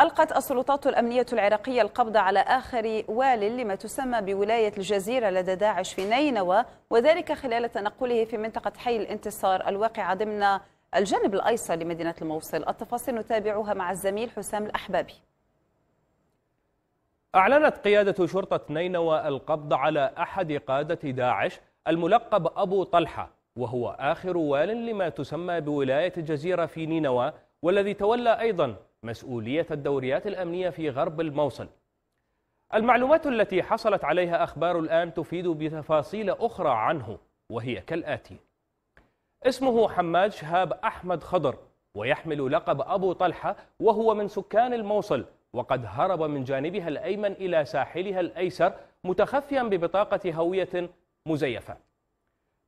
ألقت السلطات الأمنية العراقية القبض على آخر وال لما تسمى بولاية الجزيرة لدى داعش في نينوى وذلك خلال تنقله في منطقة حي الانتصار الواقعة ضمن الجانب الأيسر لمدينة الموصل التفاصيل نتابعها مع الزميل حسام الأحبابي أعلنت قيادة شرطة نينوى القبض على أحد قادة داعش الملقب أبو طلحة وهو آخر وال لما تسمى بولاية الجزيرة في نينوى والذي تولى أيضا مسؤولية الدوريات الأمنية في غرب الموصل المعلومات التي حصلت عليها أخبار الآن تفيد بتفاصيل أخرى عنه وهي كالآتي اسمه حماد شهاب أحمد خضر ويحمل لقب أبو طلحة وهو من سكان الموصل وقد هرب من جانبها الأيمن إلى ساحلها الأيسر متخفيا ببطاقة هوية مزيفة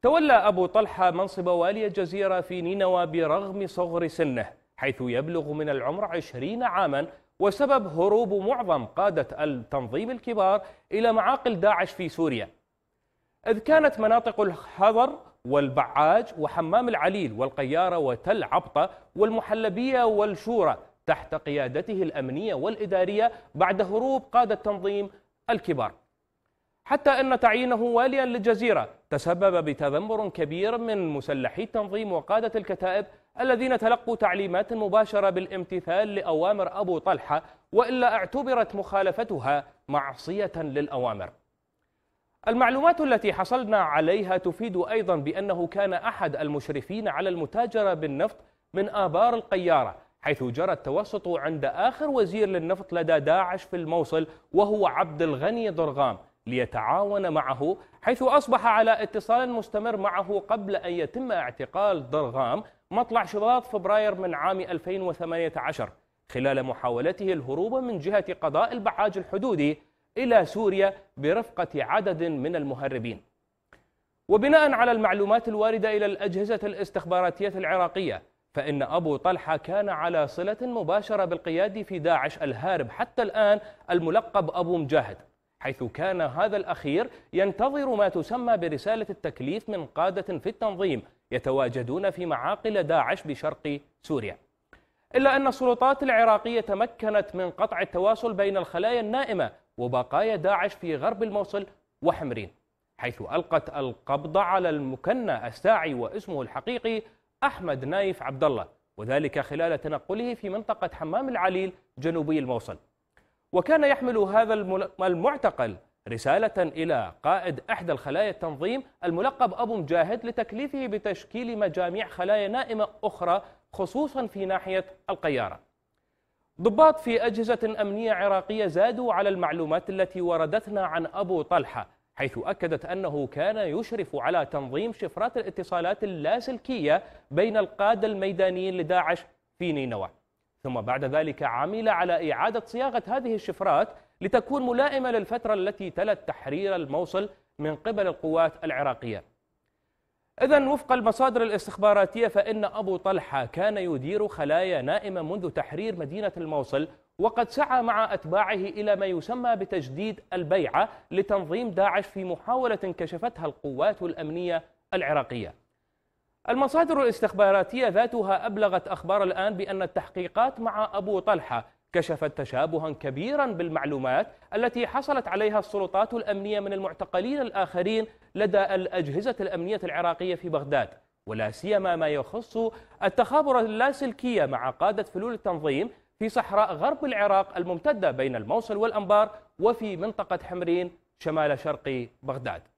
تولى أبو طلحة منصب والي الجزيرة في نينوى برغم صغر سنه حيث يبلغ من العمر عشرين عاما وسبب هروب معظم قادة التنظيم الكبار إلى معاقل داعش في سوريا إذ كانت مناطق الحضر والبعاج وحمام العليل والقيارة وتل عبطة والمحلبية والشورى تحت قيادته الأمنية والإدارية بعد هروب قادة التنظيم الكبار حتى أن تعيينه واليا للجزيرة تسبب بتذمر كبير من مسلحي التنظيم وقادة الكتائب الذين تلقوا تعليمات مباشرة بالامتثال لأوامر أبو طلحة وإلا اعتبرت مخالفتها معصية للأوامر المعلومات التي حصلنا عليها تفيد أيضا بأنه كان أحد المشرفين على المتاجرة بالنفط من آبار القيارة حيث جرى التوسط عند آخر وزير للنفط لدى داعش في الموصل وهو عبد الغني ضرغام ليتعاون معه حيث أصبح على اتصال مستمر معه قبل أن يتم اعتقال ضرغام مطلع شباط فبراير من عام 2018 خلال محاولته الهروب من جهة قضاء البعاج الحدودي إلى سوريا برفقة عدد من المهربين وبناء على المعلومات الواردة إلى الأجهزة الاستخباراتية العراقية فإن أبو طلحة كان على صلة مباشرة بالقيادي في داعش الهارب حتى الآن الملقب أبو مجاهد حيث كان هذا الأخير ينتظر ما تسمى برسالة التكليف من قادة في التنظيم يتواجدون في معاقل داعش بشرق سوريا إلا أن السلطات العراقية تمكنت من قطع التواصل بين الخلايا النائمة وبقايا داعش في غرب الموصل وحمرين حيث ألقت القبض على المكنى الساعي واسمه الحقيقي أحمد نايف عبد الله وذلك خلال تنقله في منطقة حمام العليل جنوبي الموصل وكان يحمل هذا المعتقل رسالة إلى قائد أحدى الخلايا التنظيم الملقب أبو مجاهد لتكليفه بتشكيل مجاميع خلايا نائمة أخرى خصوصا في ناحية القيارة ضباط في أجهزة أمنية عراقية زادوا على المعلومات التي وردتنا عن أبو طلحة حيث أكدت أنه كان يشرف على تنظيم شفرات الاتصالات اللاسلكية بين القادة الميدانيين لداعش في نينوى ثم بعد ذلك عمل على إعادة صياغة هذه الشفرات لتكون ملائمة للفترة التي تلت تحرير الموصل من قبل القوات العراقية إذا وفق المصادر الاستخباراتية فإن أبو طلحة كان يدير خلايا نائمة منذ تحرير مدينة الموصل وقد سعى مع أتباعه إلى ما يسمى بتجديد البيعة لتنظيم داعش في محاولة كشفتها القوات الأمنية العراقية المصادر الاستخباراتية ذاتها أبلغت أخبار الآن بأن التحقيقات مع أبو طلحة كشفت تشابها كبيرا بالمعلومات التي حصلت عليها السلطات الأمنية من المعتقلين الآخرين لدى الأجهزة الأمنية العراقية في بغداد ولا سيما ما يخص التخابر اللاسلكية مع قادة فلول التنظيم في صحراء غرب العراق الممتدة بين الموصل والأنبار وفي منطقة حمرين شمال شرق بغداد